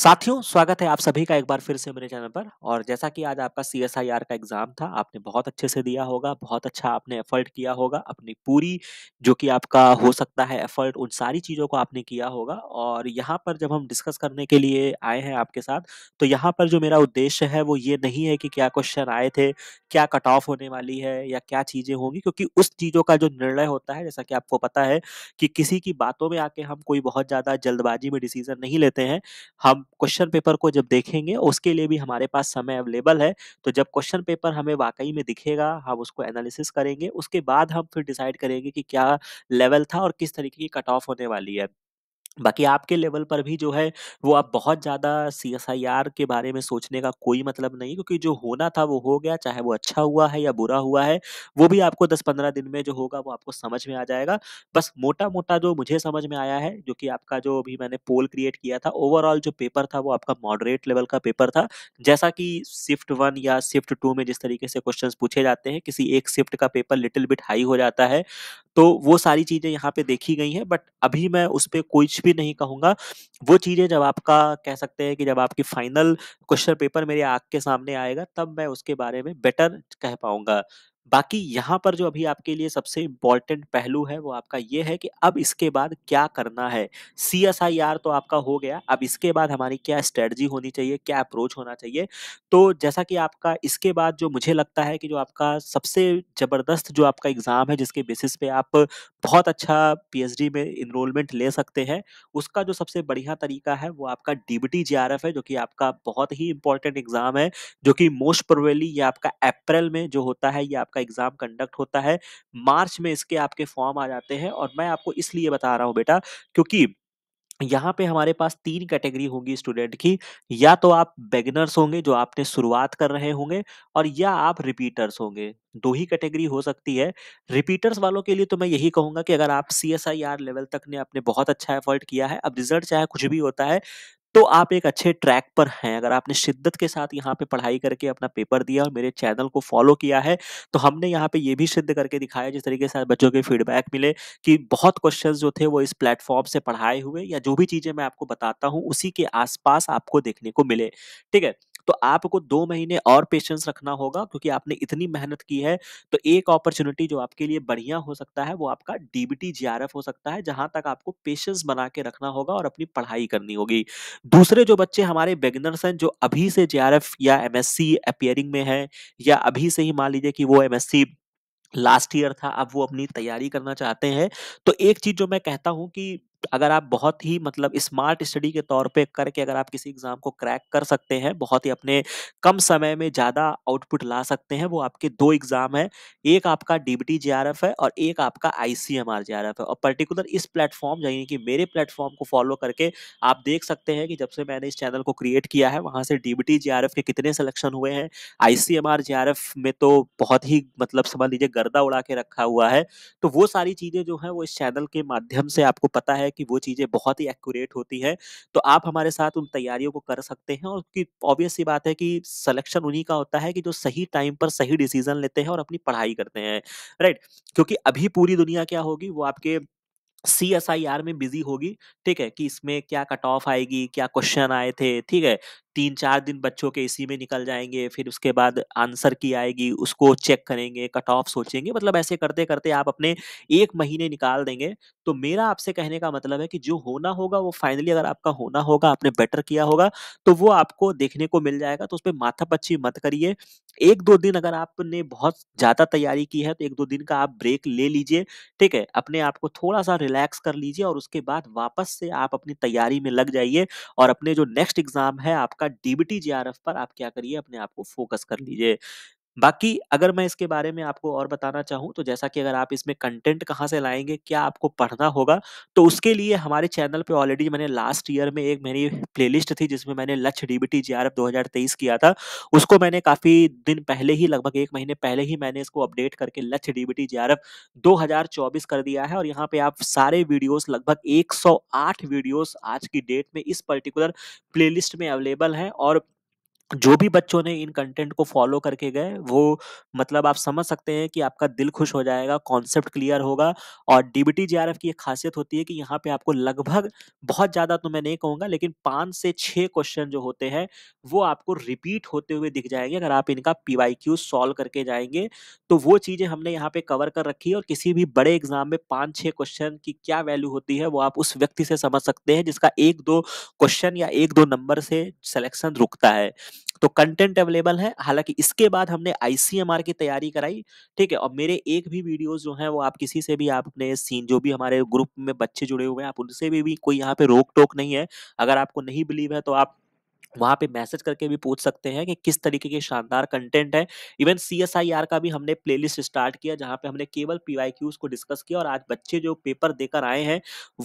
साथियों स्वागत है आप सभी का एक बार फिर से मेरे चैनल पर और जैसा कि आज आपका सी एस आई आर का एग्ज़ाम था आपने बहुत अच्छे से दिया होगा बहुत अच्छा आपने एफर्ट किया होगा अपनी पूरी जो कि आपका हो सकता है एफर्ट उन सारी चीज़ों को आपने किया होगा और यहाँ पर जब हम डिस्कस करने के लिए आए हैं आपके साथ तो यहाँ पर जो मेरा उद्देश्य है वो ये नहीं है कि क्या क्वेश्चन आए थे क्या कट ऑफ होने वाली है या क्या चीज़ें होंगी क्योंकि उस चीज़ों का जो निर्णय होता है जैसा कि आपको पता है कि किसी की बातों में आके हम कोई बहुत ज़्यादा जल्दबाजी में डिसीजन नहीं लेते हैं हम क्वेश्चन पेपर को जब देखेंगे उसके लिए भी हमारे पास समय अवेलेबल है तो जब क्वेश्चन पेपर हमें वाकई में दिखेगा हम उसको एनालिसिस करेंगे उसके बाद हम फिर डिसाइड करेंगे कि क्या लेवल था और किस तरीके की कट ऑफ होने वाली है बाकी आपके लेवल पर भी जो है वो आप बहुत ज़्यादा सी एस आई आर के बारे में सोचने का कोई मतलब नहीं क्योंकि जो होना था वो हो गया चाहे वो अच्छा हुआ है या बुरा हुआ है वो भी आपको दस पंद्रह दिन में जो होगा वो आपको समझ में आ जाएगा बस मोटा-मोटा जो मुझे समझ में आया है जो कि आपका जो अभी मैंने पोल क्रिएट किया था ओवरऑल जो पेपर था वो आपका मॉडरेट लेवल का पेपर था जैसा कि शिफ्ट वन या शिफ्ट टू में जिस तरीके से क्वेश्चन पूछे जाते हैं किसी एक शिफ्ट का पेपर लिटिल बिट हाई हो जाता है तो वो सारी चीज़ें यहाँ पे देखी गई हैं बट अभी मैं उस पर कुछ कुछ भी नहीं कहूंगा वो चीज़ें जब आपका कह सकते हैं कि जब आपकी फाइनल क्वेश्चन पेपर मेरे आग के सामने आएगा तब मैं उसके बारे में बेटर कह पाऊंगा बाकी यहाँ पर जो अभी आपके लिए सबसे इम्पोर्टेंट पहलू है वो आपका ये है कि अब इसके बाद क्या करना है सी एस आई आर तो आपका हो गया अब इसके बाद हमारी क्या स्ट्रेटजी होनी चाहिए क्या अप्रोच होना चाहिए तो जैसा कि आपका इसके बाद जो मुझे लगता है कि जो आपका सबसे ज़बरदस्त जो आपका एग्ज़ाम है जिसके बेसिस पे आप बहुत अच्छा पी में इनरोलमेंट ले सकते हैं उसका जो सबसे बढ़िया तरीका है वो आपका डीबीटी जीआरएफ है जो कि आपका बहुत ही इंपॉर्टेंट एग्ज़ाम है जो कि मोस्ट प्रोबेली ये आपका अप्रैल में जो होता है ये आपका एग्जाम कंडक्ट होता है मार्च में इसके आपके फॉर्म आ जाते हैं और मैं आपको इसलिए बता रहा हूँ बेटा क्योंकि यहाँ पे हमारे पास तीन कैटेगरी होगी स्टूडेंट की या तो आप बेगनर्स होंगे जो आपने शुरुआत कर रहे होंगे और या आप रिपीटर्स होंगे दो ही कैटेगरी हो सकती है रिपीटर्स वालों के लिए तो मैं यही कहूंगा कि अगर आप C S I R level तक ने आपने बहुत अच्छा एफर्ट किया है अब रिजल्ट चाहे कुछ भी होता है तो आप एक अच्छे ट्रैक पर हैं अगर आपने शिद्दत के साथ यहाँ पे पढ़ाई करके अपना पेपर दिया और मेरे चैनल को फॉलो किया है तो हमने यहाँ पे ये भी सिद्ध करके दिखाया जिस तरीके से बच्चों के फीडबैक मिले कि बहुत क्वेश्चंस जो थे वो इस प्लेटफॉर्म से पढ़ाए हुए या जो भी चीज़ें मैं आपको बताता हूँ उसी के आसपास आपको देखने को मिले ठीक है तो आपको दो महीने और पेशेंस रखना होगा क्योंकि आपने इतनी मेहनत की है तो एक अपॉर्चुनिटी जो आपके लिए बढ़िया हो सकता है वो आपका डीबीटी जीआरएफ हो सकता है जहां तक आपको पेशेंस बना के रखना होगा और अपनी पढ़ाई करनी होगी दूसरे जो बच्चे हमारे बिगिनर्स हैं जो अभी से जीआरएफ या एमएससी अपियरिंग में है या अभी से ही मान लीजिए कि वो एमएससी लास्ट ईयर था अब वो अपनी तैयारी करना चाहते हैं तो एक चीज जो मैं कहता हूं कि अगर आप बहुत ही मतलब स्मार्ट स्टडी के तौर पे करके अगर आप किसी एग्ज़ाम को क्रैक कर सकते हैं, बहुत ही अपने कम समय में ज़्यादा आउटपुट ला सकते हैं, वो आपके दो एग्ज़ाम हैं, एक आपका डीबीटी जेआरएफ है और एक आपका आईसीएमआर जेआरएफ है और पर्टिकुलर इस प्लेटफ़ॉर्म यानी कि मेरे प्लेटफ़ॉर्म को फ़ॉलो करके आप देख सकते हैं कि जब से मैंने इस चैनल को क्रिएट किया है, वहाँ से डीबीटी जेआरएफ के कितने सिलेक्शन हुए हैं, आईसीएमआर जेआरएफ में तो बहुत ही मतलब समझ लीजिए गर्दा उड़ा के रखा हुआ है, तो वो सारी चीज़ें जो हैं, वो इस चैनल के माध्यम से आपको पता है है कि वो चीज़ें बहुत ही एक्यूरेट होती है तो आप हमारे साथ उन तैयारियों को कर सकते हैं और उसकी ऑब्वियस सी बात है कि सलेक्शन उन्हीं का होता है कि जो सही टाइम पर सही डिसीजन लेते हैं और अपनी पढ़ाई करते हैं राइट क्योंकि अभी पूरी दुनिया क्या होगी वो आपके सी एस आई आर में बिजी होगी ठीक है कि इसमें क्या कट ऑफ आएगी क्या क्वेश्चन आए थे ठीक है तीन चार दिन बच्चों के इसी में निकल जाएंगे फिर उसके बाद आंसर की आएगी उसको चेक करेंगे कट ऑफ सोचेंगे मतलब ऐसे करते करते आप अपने एक महीने निकाल देंगे तो मेरा आपसे कहने का मतलब है कि जो होना होगा वो फाइनली अगर आपका होना होगा आपने बेटर किया होगा तो वो आपको देखने को मिल जाएगा तो उस पर पच्ची मत करिए एक दो दिन अगर आपने बहुत ज़्यादा तैयारी की है तो एक दो दिन का आप ब्रेक ले लीजिए ठीक है अपने आप को थोड़ा सा रिलैक्स कर लीजिए और उसके बाद वापस से आप अपनी तैयारी में लग जाइए और अपने जो नेक्स्ट एग्ज़ाम है आपका आपका डीबीटी जेआरएफ पर आप क्या करिए अपने आप को फोकस कर लीजिए बाकी अगर मैं इसके बारे में आपको और बताना चाहूँ तो जैसा कि अगर आप इसमें कंटेंट कहाँ से लाएंगे क्या आपको पढ़ना होगा, तो उसके लिए हमारे चैनल पे ऑलरेडी मैंने लास्ट ईयर में एक मेरी प्लेलिस्ट थी जिसमें मैंने लक्ष्य डीबीटी हजार तेईस किया था। उसको मैंने काफ़ी दिन पहले ही लगभग एक महीने पहले ही मैंने इसको अपडेट करके लक्ष्य डीबीटी हजार चौबीस कर दिया है और यहाँ पे आप सारे वीडियोज़ लगभग आठ वीडियोज़ आज की डेट में इस पर्टिकुलर प्लेलिस्ट में अवेलेबल हैं और जो भी बच्चों ने इन कंटेंट को फॉलो करके गए वो मतलब आप समझ सकते हैं कि आपका दिल खुश हो जाएगा, कॉन्सेप्ट क्लियर होगा और डीबीटी बी की एक खासियत होती है कि यहाँ पे आपको लगभग बहुत ज़्यादा तो मैं नहीं कहूँगा लेकिन पाँच से छः क्वेश्चन जो होते हैं, वो आपको रिपीट होते हुए दिख जाएंगे अगर आप इनका पी वाई क्यू सॉल्व करके जाएंगे तो वो चीज़ें हमने यहाँ पे कवर कर रखी है और किसी भी बड़े एग्ज़ाम में पाँच छः क्वेश्चन की क्या वैल्यू होती है, वो आप उस व्यक्ति से समझ सकते हैं जिसका एक दो क्वेश्चन या एक दो नंबर से सलेक्शन रुकता है। तो कंटेंट अवेलेबल है हालांकि इसके बाद हमने आईसीएमआर की तैयारी कराई ठीक है और मेरे एक भी वीडियो जो है वो आप किसी से भी आपने सीन जो भी हमारे ग्रुप में बच्चे जुड़े हुए हैं आप उनसे भी, भी कोई यहाँ पे रोक टोक नहीं है अगर आपको नहीं बिलीव है तो आप वहां पे मैसेज करके भी पूछ सकते हैं कि किस तरीके के शानदार कंटेंट है even C S I R का भी हमने प्लेलिस्ट स्टार्ट किया जहां पे हमने केवल पी को डिस्कस किया और आज बच्चे जो पेपर देकर आए हैं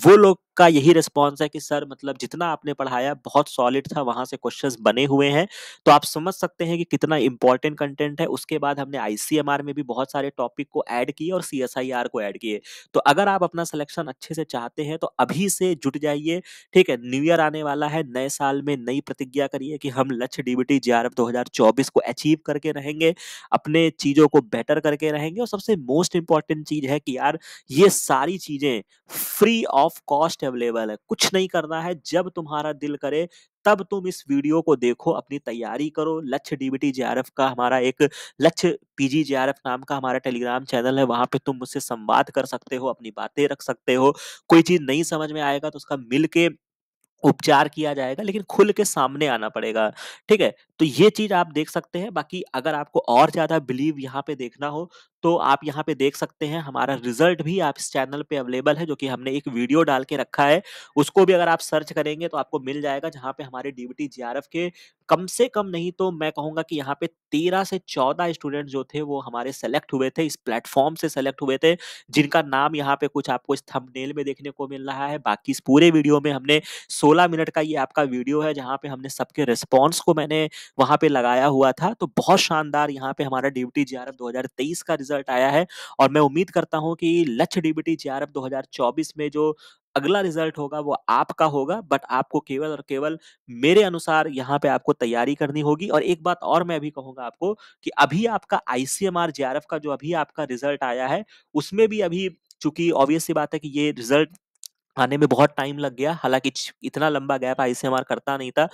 वो लोग का यही रिस्पॉन्स है कि सर मतलब जितना आपने पढ़ाया बहुत सॉलिड था वहां से क्वेश्चन बने हुए हैं तो आप समझ सकते हैं कि कितना इंपॉर्टेंट कंटेंट है उसके बाद हमने आईसीएमआर में भी बहुत सारे टॉपिक को ऐड किए और सी एस आई आर को ऐड किए तो अगर आप अपना सिलेक्शन अच्छे से चाहते हैं तो अभी से जुट जाइए ठीक है न्यू ईयर आने वाला है नए साल में नई प्रतिज्ञा प्रतिज्ञा करिए कि हम लक्ष्य डीबीटी जीआरएफ 2024 को अचीव करके रहेंगे अपने चीज़ों को बेटर करके रहेंगे और सबसे मोस्ट इंपॉर्टेंट चीज़ है कि यार ये सारी चीज़ें फ्री ऑफ कॉस्ट अवेलेबल है कुछ नहीं करना है जब तुम्हारा दिल करे तब तुम इस वीडियो को देखो अपनी तैयारी करो लक्ष्य डीबीटी जेआरएफ का हमारा एक लक्ष्य पीजी जेआरएफ नाम का हमारा टेलीग्राम चैनल है वहां पे तुम मुझसे संवाद कर सकते हो अपनी बातें रख सकते हो कोई चीज नहीं समझ में आएगा तो उसका मिलके उपचार किया जाएगा लेकिन खुल के सामने आना पड़ेगा ठीक है तो ये चीज आप देख सकते हैं बाकी अगर आपको और ज्यादा बिलीव यहाँ पे देखना हो तो आप यहाँ पे देख सकते हैं हमारा रिजल्ट भी आप इस चैनल पे अवेलेबल है जो कि हमने एक वीडियो डाल के रखा है उसको भी अगर आप सर्च करेंगे तो आपको मिल जाएगा जहाँ पे हमारे डीबीटी जीआरएफ के कम से कम नहीं तो मैं कहूँगा कि यहाँ पे तेरह से चौदह स्टूडेंट जो थे वो हमारे सेलेक्ट हुए थे इस प्लेटफॉर्म से सेलेक्ट हुए थे जिनका नाम यहाँ पे कुछ आपको इस थमनेल में देखने को मिल रहा है बाकी इस पूरे वीडियो में हमने सोलह मिनट का ये आपका वीडियो है जहाँ पे हमने सबके रिस्पॉन्स को मैंने वहां पे लगाया हुआ था तो बहुत शानदार यहाँ पे हमारा डीबीटी आर एफ का रिजल्ट आया है और मैं उम्मीद करता हूँ कि लक्ष्य डीबीटी आर एफ में जो अगला रिजल्ट होगा वो आपका होगा बट आपको केवल और केवल मेरे अनुसार यहाँ पे आपको तैयारी करनी होगी और एक बात और मैं अभी कहूंगा आपको कि अभी आपका आईसीएमआर जे का जो अभी आपका रिजल्ट आया है उसमें भी अभी चूंकि ऑब्वियस सी बात है कि ये रिजल्ट आने में बहुत टाइम लग गया हालांकि इतना लंबा गैप आई सी करता नहीं था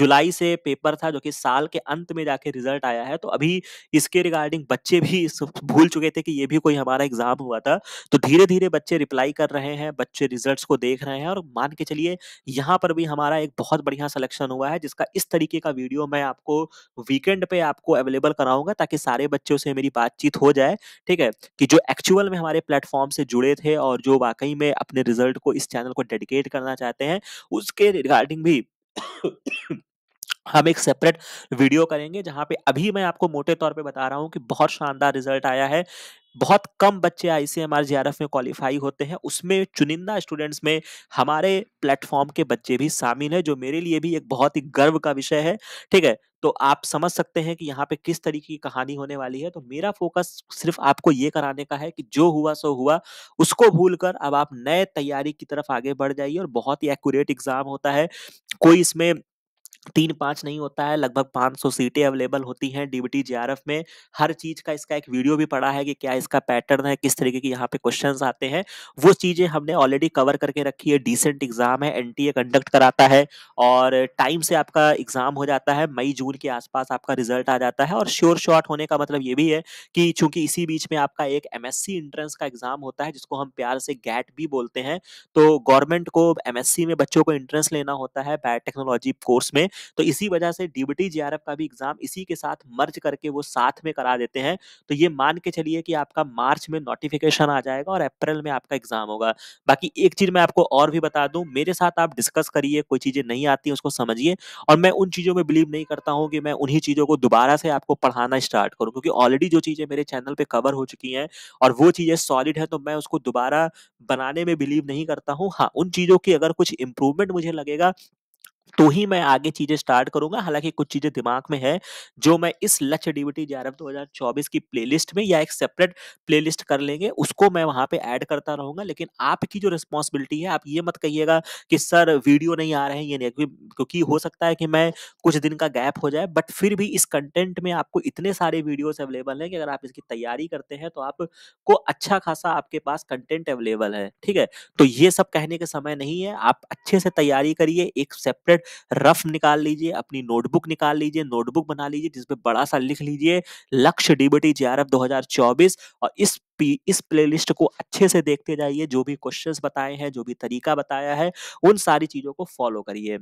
जुलाई से पेपर था जो कि साल के अंत में जाके रिजल्ट आया है तो अभी इसके रिगार्डिंग बच्चे भी भूल चुके थे कि ये भी कोई हमारा एग्जाम हुआ था तो धीरे धीरे बच्चे रिप्लाई कर रहे हैं बच्चे रिजल्ट्स को देख रहे हैं और मान के चलिए यहाँ पर भी हमारा एक बहुत बढ़िया सलेक्शन हुआ है जिसका इस तरीके का वीडियो मैं आपको वीकेंड पे आपको अवेलेबल कराऊंगा ताकि सारे बच्चों से मेरी बातचीत हो जाए ठीक है कि जो एक्चुअल में हमारे प्लेटफॉर्म से जुड़े थे और जो वाकई में अपने रिजल्ट को इस चैनल को डेडिकेट करना चाहते हैं उसके रिगार्डिंग भी हम एक सेपरेट वीडियो करेंगे जहां पे अभी मैं आपको मोटे तौर पे बता रहा हूँ कि बहुत शानदार रिजल्ट आया है बहुत कम बच्चे I C M R R F में क्वालिफाई होते हैं उसमें चुनिंदा स्टूडेंट्स में हमारे प्लेटफॉर्म के बच्चे भी शामिल है जो मेरे लिए भी एक बहुत ही गर्व का विषय है ठीक है तो आप समझ सकते हैं कि यहाँ पे किस तरीके की कहानी होने वाली है तो मेरा फोकस सिर्फ आपको ये कराने का है कि जो हुआ सो हुआ उसको भूल कर अब आप नए तैयारी की तरफ आगे बढ़ जाइए और बहुत ही एक्यूरेट एग्जाम होता है कोई इसमें तीन पाँच नहीं होता है लगभग 500 सीटें अवेलेबल होती हैं डी बी में हर चीज़ का इसका एक वीडियो भी पड़ा है कि क्या इसका पैटर्न है किस तरीके की यहाँ पे क्वेश्चंस आते हैं वो चीज़ें हमने ऑलरेडी कवर करके रखी है डिसेंट एग्जाम है एनटीए कंडक्ट कराता है और टाइम से आपका एग्जाम हो जाता है मई जून के आसपास आपका रिजल्ट आ जाता है और श्योर शॉर्ट होने का मतलब ये भी है कि चूंकि इसी बीच में आपका एक एम एंट्रेंस का एग्जाम होता है जिसको हम प्यार से गैट भी बोलते हैं तो गवर्नमेंट को एम में बच्चों को एंट्रेंस लेना होता है बायोटेक्नोलॉजी कोर्स में तो इसी वजह से डीबीटी जेआरएफ का भी एग्जाम इसी के साथ मर्ज करके वो साथ में करा देते हैं तो ये मान के चलिए कि आपका मार्च में नोटिफिकेशन आ जाएगा और अप्रैल में आपका एग्जाम होगा बाकी एक चीज मैं आपको और भी बता दूं मेरे साथ आप डिस्कस करिए कोई चीजें नहीं आती उसको समझिए और मैं उन चीजों में बिलीव नहीं करता हूं कि मैं उन्हीं चीजों को दोबारा से आपको पढ़ाना स्टार्ट करूं क्योंकि ऑलरेडी जो चीजें मेरे चैनल पर कवर हो चुकी हैं और वो चीजें सॉलिड है तो मैं उसको दोबारा बनाने में बिलीव नहीं करता हूँ हाँ उन चीजों की अगर कुछ इंप्रूवमेंट मुझे लगेगा तो ही मैं आगे चीजें स्टार्ट करूंगा हालांकि कुछ चीजें दिमाग में है जो मैं इस लक्ष्य डीबीटी ग्यारह दो हजार चौबीस की प्लेलिस्ट में या एक सेपरेट प्लेलिस्ट कर लेंगे उसको मैं वहां पे ऐड करता रहूंगा लेकिन आपकी जो रिस्पॉन्सिबिलिटी है आप ये मत कहिएगा कि सर वीडियो नहीं आ रहे हैं ये नहीं क्योंकि हो सकता है कि मैं कुछ दिन का गैप हो जाए बट फिर भी इस कंटेंट में आपको इतने सारे वीडियोज अवेलेबल हैं कि अगर आप इसकी तैयारी करते हैं तो आपको अच्छा खासा आपके पास कंटेंट अवेलेबल है ठीक है तो ये सब कहने का समय नहीं है आप अच्छे से तैयारी करिए एक सेपरेट पैड रफ निकाल लीजिए अपनी नोटबुक निकाल लीजिए नोटबुक बना लीजिए जिसमें बड़ा सा लिख लीजिए लक्ष्य डीबीटी जे आर और इस पी, इस प्लेलिस्ट को अच्छे से देखते जाइए जो भी क्वेश्चंस बताए हैं जो भी तरीका बताया है उन सारी चीजों को फॉलो करिए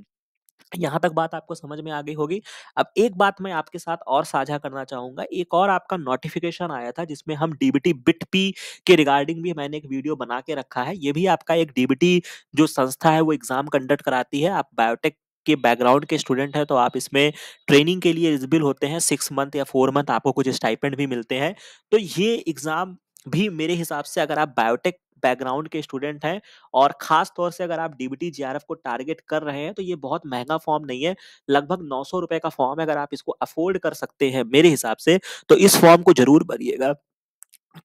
यहाँ तक बात आपको समझ में आ गई होगी अब एक बात मैं आपके साथ और साझा करना चाहूंगा एक और आपका नोटिफिकेशन आया था जिसमें हम डीबीटी बिट पी के रिगार्डिंग भी मैंने एक वीडियो बना के रखा है ये भी आपका एक डीबीटी जो संस्था है वो एग्जाम कंडक्ट कराती है आप बायोटेक के बैकग्राउंड के स्टूडेंट हैं तो आप इसमें ट्रेनिंग के लिए एलिजिबल होते हैं सिक्स मंथ या फोर मंथ आपको कुछ स्टाइपेंड भी मिलते हैं तो ये एग्ज़ाम भी मेरे हिसाब से अगर आप बायोटेक बैकग्राउंड के स्टूडेंट हैं और खास तौर से अगर आप डीबीटी जीआरएफ को टारगेट कर रहे हैं तो ये बहुत महंगा फॉर्म नहीं है लगभग नौ सौ रुपए का फॉर्म है अगर आप इसको अफोर्ड कर सकते हैं मेरे हिसाब से तो इस फॉर्म को जरूर भरिएगा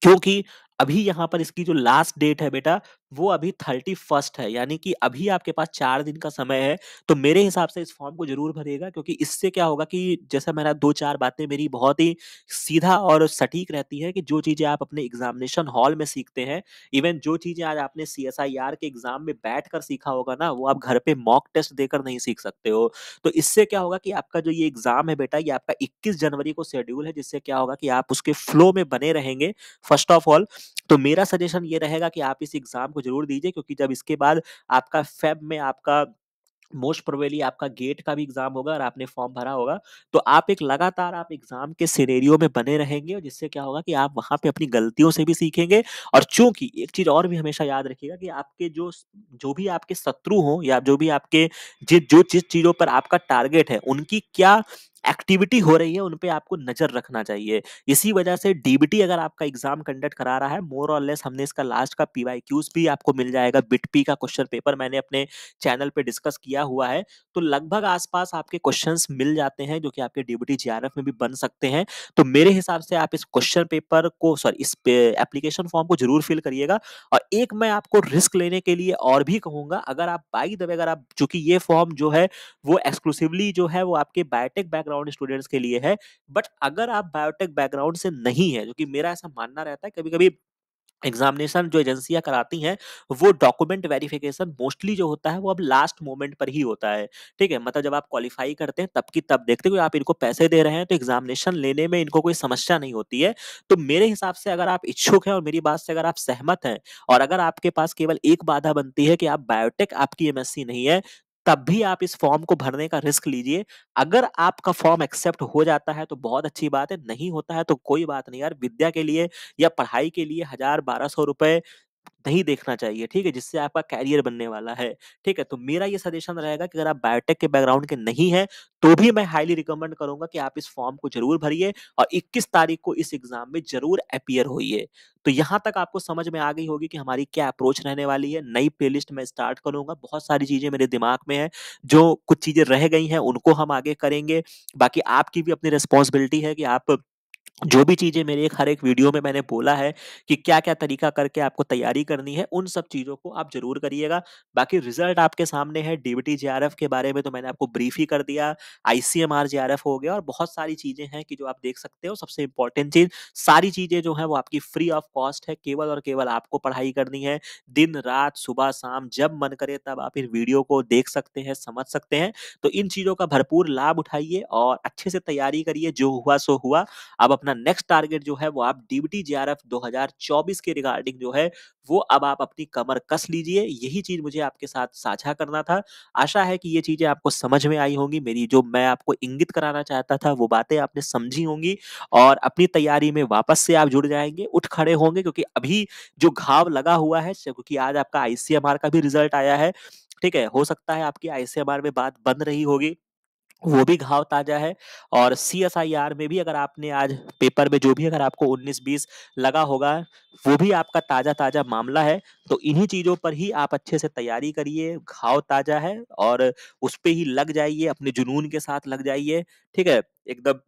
क्योंकि अभी यहाँ पर इसकी जो लास्ट डेट है बेटा वो अभी थर्टी फर्स्ट है यानी कि अभी आपके पास चार दिन का समय है तो मेरे हिसाब से इस फॉर्म को जरूर भरेगा क्योंकि इससे क्या होगा कि जैसा मैंने दो चार बातें मेरी बहुत ही सीधा और सटीक रहती है कि जो चीज़ें आप अपने एग्जामिनेशन हॉल में सीखते हैं इवन जो चीज़ें आज आपने सी के एग्जाम में बैठ कर सीखा होगा ना वो आप घर पे मॉक टेस्ट देकर नहीं सीख सकते हो तो इससे क्या होगा कि आपका जो ये एग्जाम है बेटा ये आपका इक्कीस जनवरी को शेड्यूल है जिससे क्या होगा कि आप उसके फ्लो में बने रहेंगे फर्स्ट ऑफ ऑल तो मेरा सजेशन ये रहेगा कि आप इस एग्जाम को जरूर दीजिए क्योंकि जब इसके बाद आपका फेब में आपका मोस्ट प्रोबेबली आपका गेट का भी एग्जाम होगा और आपने फॉर्म भरा होगा तो आप एक लगातार आप एग्जाम के सिनेरियो में बने रहेंगे और जिससे क्या होगा कि आप वहां पे अपनी गलतियों से भी सीखेंगे और चूंकि एक चीज और भी हमेशा याद रखिएगा कि आपके जो जो भी आपके शत्रु हों या जो भी आपके जिस जो जिस चीजों पर आपका टारगेट है उनकी क्या एक्टिविटी हो रही है उन आपको नजर रखना चाहिए इसी वजह से डीबीटी अगर आपका एग्जाम कंडक्ट करा रहा है मोर और लेस हमने इसका लास्ट का पीवाई क्यूज भी आपको मिल जाएगा बिटपी का क्वेश्चन पेपर मैंने अपने चैनल पे डिस्कस किया हुआ है तो लगभग आसपास आपके क्वेश्चन मिल जाते हैं जो कि आपके डीबीटी एफ में भी बन सकते हैं तो मेरे हिसाब से आप इस क्वेश्चन पेपर को सॉरी इस एप्लीकेशन फॉर्म को जरूर फिल करिएगा और एक मैं आपको रिस्क लेने के लिए और भी कहूंगा अगर आप बाई दबे अगर आप चूंकि ये फॉर्म जो है वो एक्सक्लूसिवली जो है वो आपके बायोटेक बैकग्राउंड बैकग्राउंड स्टूडेंट्स के लिए है बट अगर आप बायोटेक बैकग्राउंड से नहीं है जो कि मेरा ऐसा मानना रहता है कभी कभी एग्जामिनेशन जो एजेंसियां कराती हैं वो डॉक्यूमेंट वेरिफिकेशन मोस्टली जो होता है वो अब लास्ट मोमेंट पर ही होता है ठीक है मतलब जब आप क्वालिफाई करते हैं तब की तब देखते हो आप इनको पैसे दे रहे हैं तो एग्जामिनेशन लेने में इनको कोई समस्या नहीं होती है तो मेरे हिसाब से अगर आप इच्छुक हैं और मेरी बात से अगर आप सहमत हैं और अगर आपके पास केवल एक बाधा बनती है कि आप बायोटेक आपकी एम नहीं है तब भी आप इस फॉर्म को भरने का रिस्क लीजिए अगर आपका फॉर्म एक्सेप्ट हो जाता है तो बहुत अच्छी बात है नहीं होता है तो कोई बात नहीं यार विद्या के लिए या पढ़ाई के लिए हजार बारह सौ रुपए नहीं देखना चाहिए, ठीक है? जिससे आपका कैरियर बनने वाला है, ठीक है? तो मेरा ये सजेशन रहेगा कि अगर आप बायोटेक के बैकग्राउंड के नहीं है तो भी मैं हाईली रिकमेंड करूंगा कि आप इस फॉर्म को ज़रूर भरिए और 21 तारीख को इस एग्ज़ाम में ज़रूर अपियर होइए। तो यहाँ तक आपको समझ में आ गई होगी कि हमारी क्या अप्रोच रहने वाली है, नई प्ले मैं स्टार्ट करूंगा बहुत सारी चीज़ें मेरे दिमाग में है जो कुछ चीज़ें रह गई हैं, उनको हम आगे करेंगे। बाकी आपकी भी अपनी रिस्पॉन्सिबिलिटी है कि आप जो भी चीजें मेरे एक हर एक वीडियो में मैंने बोला है कि क्या क्या तरीका करके आपको तैयारी करनी है उन सब चीजों को आप जरूर करिएगा बाकी रिजल्ट आपके सामने है डीबीटी जेआरएफ के बारे में तो मैंने आपको ब्रीफ ही कर दिया आईसीएमआर जेआरएफ हो गया और बहुत सारी चीजें हैं कि जो आप देख सकते हो सबसे इंपॉर्टेंट चीज सारी चीजें जो है वो आपकी फ्री ऑफ कॉस्ट है केवल और केवल आपको पढ़ाई करनी है दिन रात सुबह शाम जब मन करे तब आप इन वीडियो को देख सकते हैं समझ सकते हैं तो इन चीजों का भरपूर लाभ उठाइए और अच्छे से तैयारी करिए जो हुआ सो हुआ अब अब अपना नेक्स्ट टारगेट जो है वो आप डीबीटी जे जेआरएफ 2024 के रिगार्डिंग जो है वो अब आप अपनी कमर कस लीजिए यही चीज मुझे आपके साथ साझा करना था आशा है कि ये चीजें आपको समझ में आई होंगी मेरी जो मैं आपको इंगित कराना चाहता था वो बातें आपने समझी होंगी और अपनी तैयारी में वापस से आप जुड़ जाएंगे उठ खड़े होंगे क्योंकि अभी जो घाव लगा हुआ है क्योंकि आज आपका आईसीएमआर का भी रिजल्ट आया है ठीक है हो सकता है आपकी आईसीएमआर में बात बन रही होगी वो भी घाव ताजा है और सी एस आई आर में भी अगर आपने आज पेपर में जो भी अगर आपको 19-20 लगा होगा वो भी आपका ताजा ताजा मामला है तो इन्हीं चीजों पर ही आप अच्छे से तैयारी करिए घाव ताजा है और उस पर ही लग जाइए अपने जुनून के साथ लग जाइए ठीक है एकदम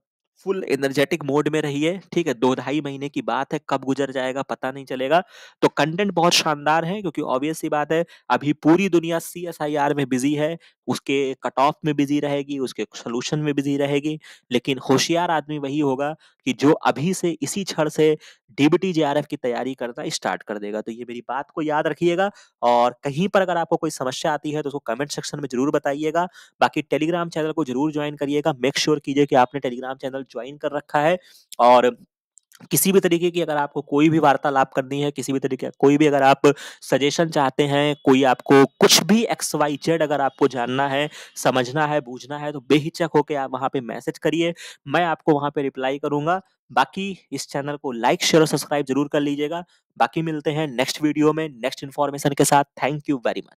फुल एनर्जेटिक मोड में रहिए ठीक है दो ढाई महीने की बात है कब गुजर जाएगा पता नहीं चलेगा तो कंटेंट बहुत शानदार है क्योंकि ऑब्वियस सी बात है अभी पूरी दुनिया सी एस आई आर में बिजी है उसके कट ऑफ में बिजी रहेगी उसके सोल्यूशन में बिजी रहेगी लेकिन होशियार आदमी वही होगा कि जो अभी से इसी क्षण से डीबीटी जे की तैयारी करना स्टार्ट कर देगा तो ये मेरी बात को याद रखिएगा और कहीं पर अगर आपको कोई समस्या आती है तो उसको कमेंट सेक्शन में जरूर बताइएगा बाकी टेलीग्राम चैनल को जरूर ज्वाइन करिएगा मेक श्योर कीजिए कि आपने टेलीग्राम चैनल ज्वाइन कर रखा है और किसी भी तरीके की अगर आपको कोई भी वार्तालाप करनी है किसी भी तरीके कोई भी अगर आप सजेशन चाहते हैं कोई आपको कुछ भी एक्स वाई जेड अगर आपको जानना है समझना है बूझना है तो बेहिचक होकर आप वहाँ पे मैसेज करिए मैं आपको वहाँ पे रिप्लाई करूँगा बाकी इस चैनल को लाइक शेयर और सब्सक्राइब जरूर कर लीजिएगा बाकी मिलते हैं नेक्स्ट वीडियो में नेक्स्ट इन्फॉर्मेशन के साथ थैंक यू वेरी मच